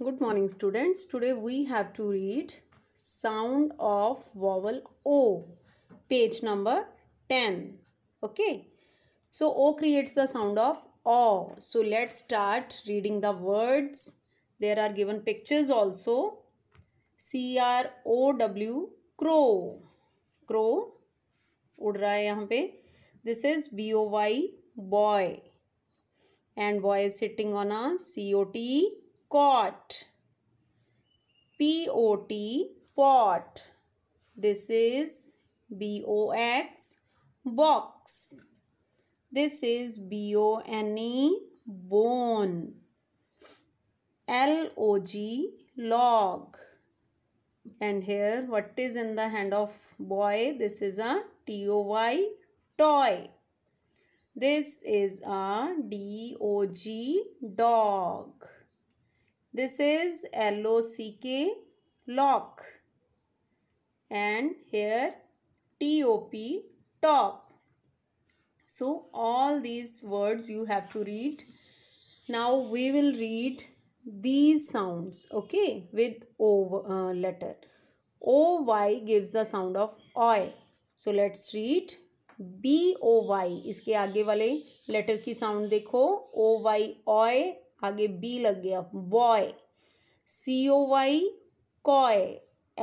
Good morning students. Today we have to read sound of vowel O. Page number 10. Okay. So O creates the sound of O. So let's start reading the words. There are given pictures also. C-R-O-W crow. Crow. उड़ रहा है यहाँ पे This is B O Y, boy, and boy is sitting on a C O T p o t pot this is b o x box this is b o n e bone l o g log and here what is in the hand of boy this is a t o y toy this is a d o g dog this is L-O-C-K, lock. And here T-O-P, top. So all these words you have to read. Now we will read these sounds, okay, with O uh, letter. O-Y gives the sound of oy. So let's read B O Y इसके आगे वाले letter की OY देखो आगे B लग गया boy C O Y coy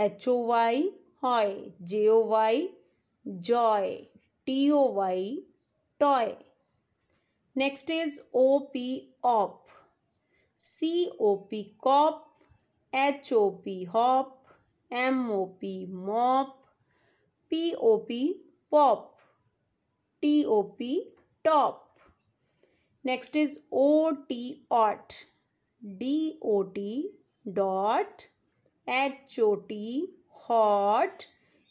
H O Y hoy J O Y joy T O Y toy next is O P op C O P cop H O P hop M O P mop P O P pop T O P top Next is OT OT DOT dot HOT hot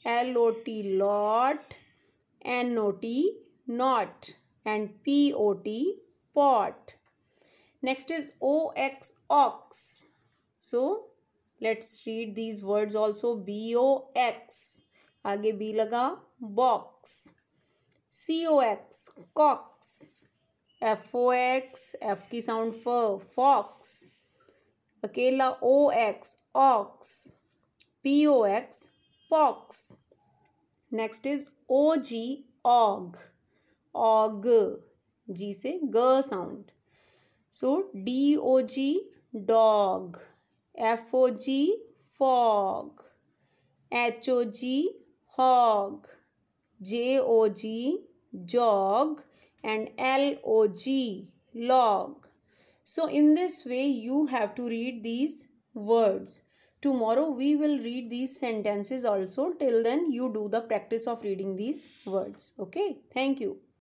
LOT lot NOT not and POT pot. Next is OX ox. So let's read these words also BOX. आगे b लगा box. c o x O F O X F की sound फ fox अकेला O X ox P O X pox next is O G og og G से ग sound so D O G dog F O G fog H O G hog J O G jog and log log so in this way you have to read these words tomorrow we will read these sentences also till then you do the practice of reading these words okay thank you